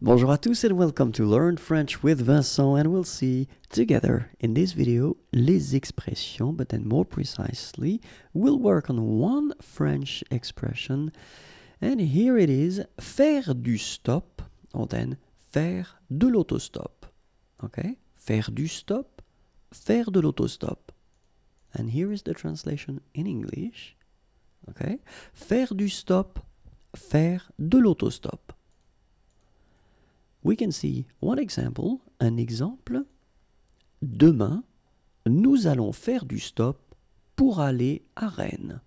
Bonjour à tous and welcome to Learn French with Vincent and we'll see together in this video les expressions but then more precisely we'll work on one French expression and here it is faire du stop or then faire de l'autostop okay faire du stop faire de l'autostop and here is the translation in English okay faire du stop faire de l'autostop we can see one example, un exemple. Demain, nous allons faire du stop pour aller à Rennes.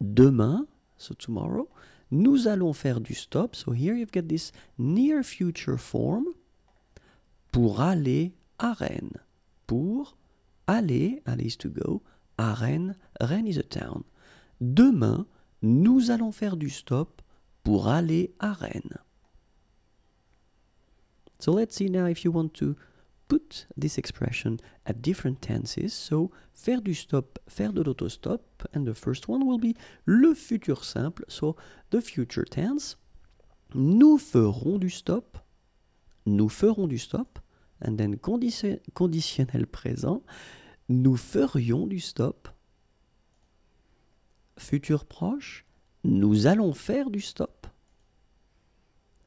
Demain, so tomorrow, nous allons faire du stop. So here you've got this near future form pour aller à Rennes. Pour aller, aller is to go, à Rennes. Rennes is a town. Demain, nous allons faire du stop pour aller à Rennes. So let's see now if you want to put this expression at different tenses. So faire du stop, faire de l'autostop. And the first one will be le futur simple. So the future tense. Nous ferons du stop. Nous ferons du stop. And then conditionnel présent. Nous ferions du stop. Futur proche. Nous allons faire du stop.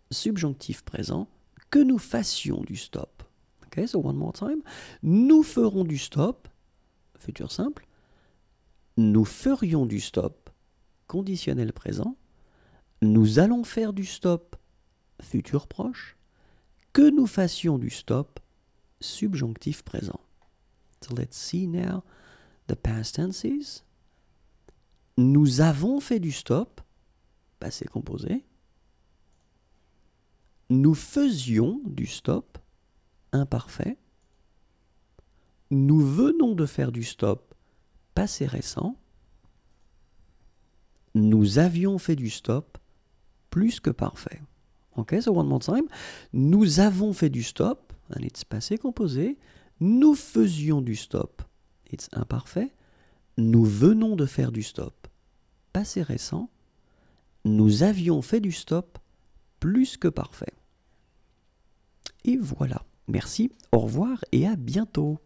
Subjonctif présent que nous fassions du stop. Okay, so one more time. Nous ferons du stop, futur simple. Nous ferions du stop, conditionnel présent. Nous allons faire du stop, futur proche. Que nous fassions du stop, subjonctif présent. So let's see now the past tenses. Nous avons fait du stop, passé composé nous faisions du stop imparfait, nous venons de faire du stop passé récent, nous avions fait du stop plus que parfait. Ok, so one more time. Nous avons fait du stop, un passé composé, nous faisions du stop, it's imparfait, nous venons de faire du stop, passé récent, nous avions fait du stop plus que parfait. Et voilà. Merci, au revoir et à bientôt.